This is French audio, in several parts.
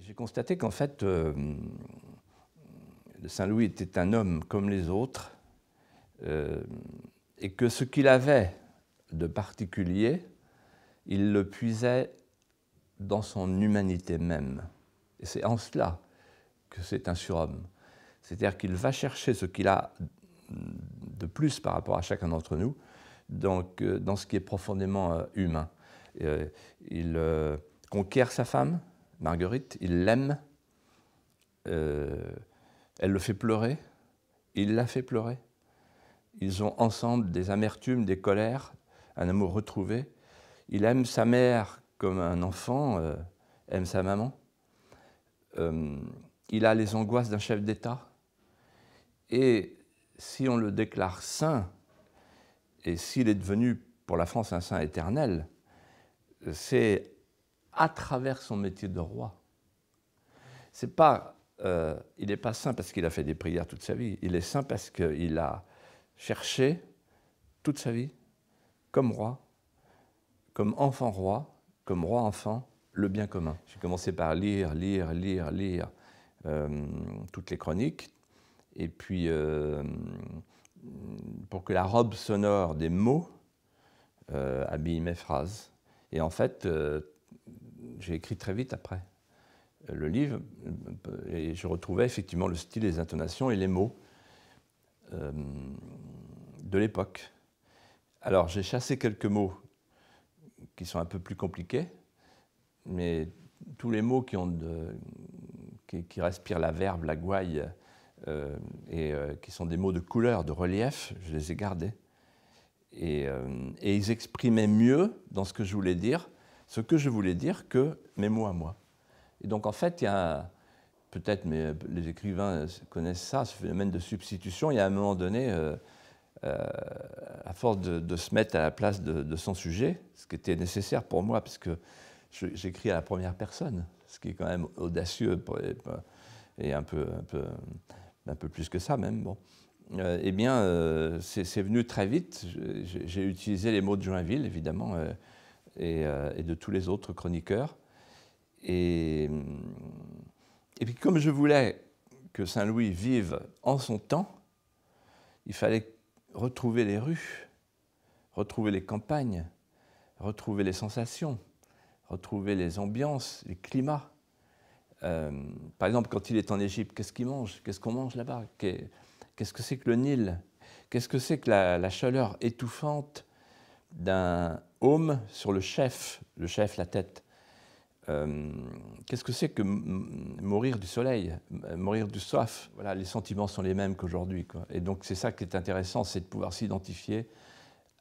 J'ai constaté qu'en fait, euh, Saint-Louis était un homme comme les autres, euh, et que ce qu'il avait de particulier, il le puisait dans son humanité même. Et c'est en cela que c'est un surhomme. C'est-à-dire qu'il va chercher ce qu'il a de plus par rapport à chacun d'entre nous, donc, euh, dans ce qui est profondément humain. il conquiert sa femme, Marguerite, il l'aime, euh, elle le fait pleurer, il la fait pleurer. Ils ont ensemble des amertumes, des colères, un amour retrouvé. Il aime sa mère comme un enfant euh, aime sa maman. Euh, il a les angoisses d'un chef d'État. Et si on le déclare saint, et s'il est devenu pour la France un saint éternel, c'est à travers son métier de roi. C'est pas, euh, il n'est pas saint parce qu'il a fait des prières toute sa vie, il est saint parce qu'il a cherché toute sa vie, comme roi, comme enfant roi, comme roi enfant, le bien commun. J'ai commencé par lire, lire, lire, lire euh, toutes les chroniques, et puis euh, pour que la robe sonore des mots habille mes phrases. Et en fait, j'ai écrit très vite après euh, le livre, euh, et je retrouvais effectivement le style, les intonations et les mots euh, de l'époque. Alors j'ai chassé quelques mots qui sont un peu plus compliqués, mais tous les mots qui, ont de, qui, respirent la verbe, la gouaille, et qui sont des mots de couleur, de relief, je les ai gardés. Et, et ils exprimaient mieux, dans ce que je voulais dire, ce que je voulais dire que mes mots à moi. Et donc en fait, il y a peut-être, mais euh, les écrivains euh, connaissent ça, ce phénomène de substitution. Il y a un moment donné, euh, à force de, se mettre à la place de, son sujet, ce qui était nécessaire pour moi, parce que j'écris à la première personne, ce qui est quand même audacieux pour, et un peu, un peu, un peu plus que ça même. Bon. Euh, eh bien, c'est venu très vite. J'ai utilisé les mots de Joinville, évidemment. Euh, et, de tous les autres chroniqueurs. Euh, et, puis comme je voulais que Saint-Louis vive en son temps, il fallait retrouver les rues, retrouver les campagnes, retrouver les sensations, retrouver les ambiances, les climats. Euh, par exemple, quand il est en Égypte, qu'est-ce qu'il mange Qu'est-ce qu'on mange là-bas Qu'est-ce que c'est que le Nil Qu'est-ce que c'est que la, chaleur étouffante d'un homme sur le chef, le chef, la tête. Euh, qu'est-ce que c'est que mourir du soleil, mourir du soif Voilà, les sentiments sont les mêmes qu'aujourd'hui. Et donc c'est ça qui est intéressant, c'est de pouvoir s'identifier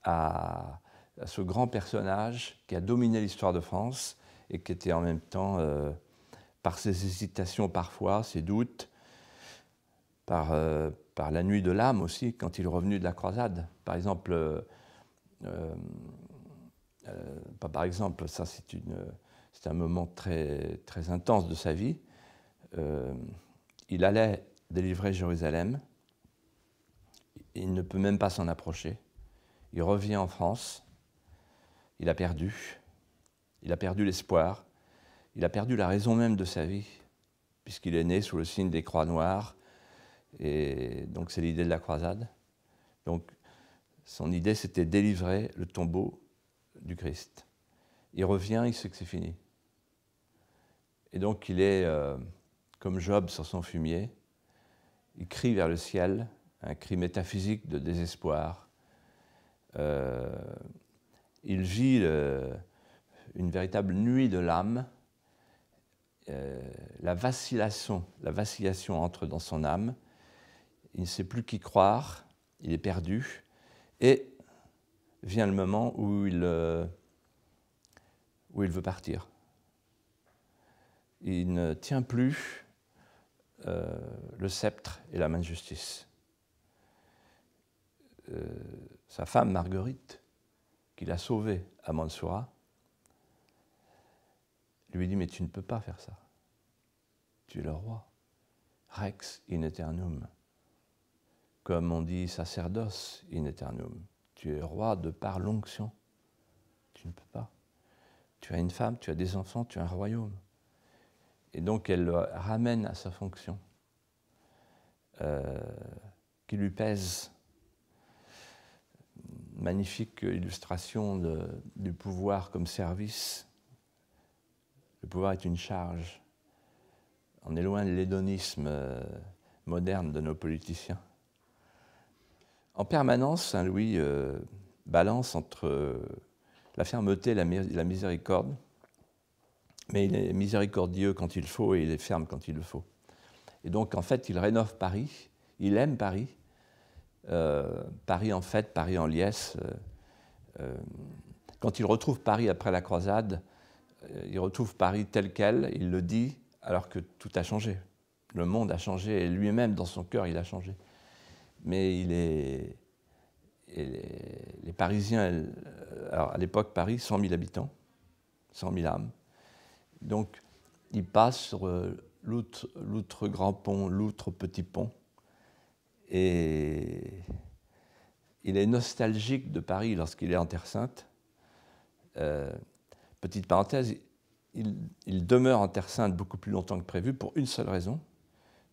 à, ce grand personnage qui a dominé l'histoire de France et qui était en même temps, euh, par ses hésitations parfois, ses doutes, par, euh, par la nuit de l'âme aussi, quand il est revenu de la croisade. Par exemple, euh, euh, bah, par exemple, ça c'est un moment très, très intense de sa vie. Euh, il allait délivrer Jérusalem, il ne peut même pas s'en approcher. Il revient en France, il a perdu, il a perdu l'espoir, il a perdu la raison même de sa vie, puisqu'il est né sous le signe des croix noires, et donc c'est l'idée de la croisade. Donc son idée, c'était délivrer le tombeau du Christ. Il revient, il sait que c'est fini. Et donc il est euh, comme Job sur son fumier. Il crie vers le ciel, un cri métaphysique de désespoir. Euh, il vit une véritable nuit de l'âme. Euh, la vacillation, la vacillation entre dans son âme. Il ne sait plus qui croire. Il est perdu. Et vient le moment où il, euh, où il veut partir. Il ne tient plus euh, le sceptre et la main de justice. Euh, sa femme Marguerite, qu'il a sauvée à Mansoura, lui dit, mais tu ne peux pas faire ça. Tu es le roi. Rex in eternum comme on dit sacerdoce in eternum. Tu es roi de par l'onction. Tu ne peux pas. Tu as une femme, tu as des enfants, tu as un royaume. Et donc elle le ramène à sa fonction, euh, qui lui pèse. Magnifique illustration de, du pouvoir comme service. Le pouvoir est une charge. On est loin de l'hédonisme euh, moderne de nos politiciens. En permanence, Saint Louis euh, balance entre euh, la fermeté et la, miséricorde, mais il est miséricordieux quand il faut et il est ferme quand il le faut. Et donc, en fait, il rénove Paris, il aime Paris. Euh, Paris en fête, Paris en liesse. quand il retrouve Paris après la croisade, il retrouve Paris tel quel, il le dit, alors que tout a changé. Le monde a changé et lui-même, dans son cœur, il a changé mais il est, les, Parisiens, euh, alors à l'époque Paris, 100 000 habitants, 100 000 âmes. Donc il passe sur euh, l'outre grand pont, l'outre petit pont, et il est nostalgique de Paris lorsqu'il est en Terre Sainte. Euh, petite parenthèse, il, il demeure en Terre Sainte beaucoup plus longtemps que prévu pour une seule raison,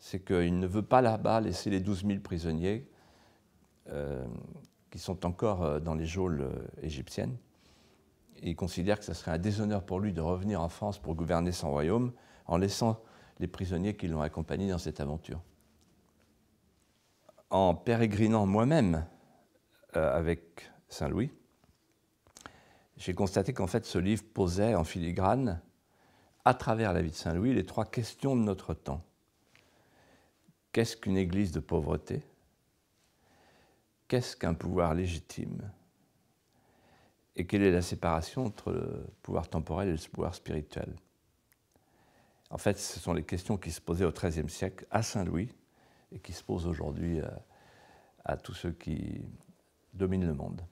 c'est qu'il ne veut pas là-bas laisser les 12 000 prisonniers euh, qui sont encore euh, dans les geôles euh, égyptiennes. il considère que ce serait un déshonneur pour lui de revenir en France pour gouverner son royaume en laissant les prisonniers qui l'ont accompagné dans cette aventure. En pérégrinant moi-même avec Saint-Louis, j'ai constaté qu'en fait ce livre posait en filigrane, à travers la vie de Saint-Louis, les trois questions de notre temps Qu'est-ce qu'une église de pauvreté Qu'est-ce qu'un pouvoir légitime Et quelle est la séparation entre le pouvoir temporel et le pouvoir spirituel En fait, ce sont les questions qui se posaient au XIIIe siècle à Saint-Louis et qui se posent aujourd'hui euh, à, tous ceux qui dominent le monde.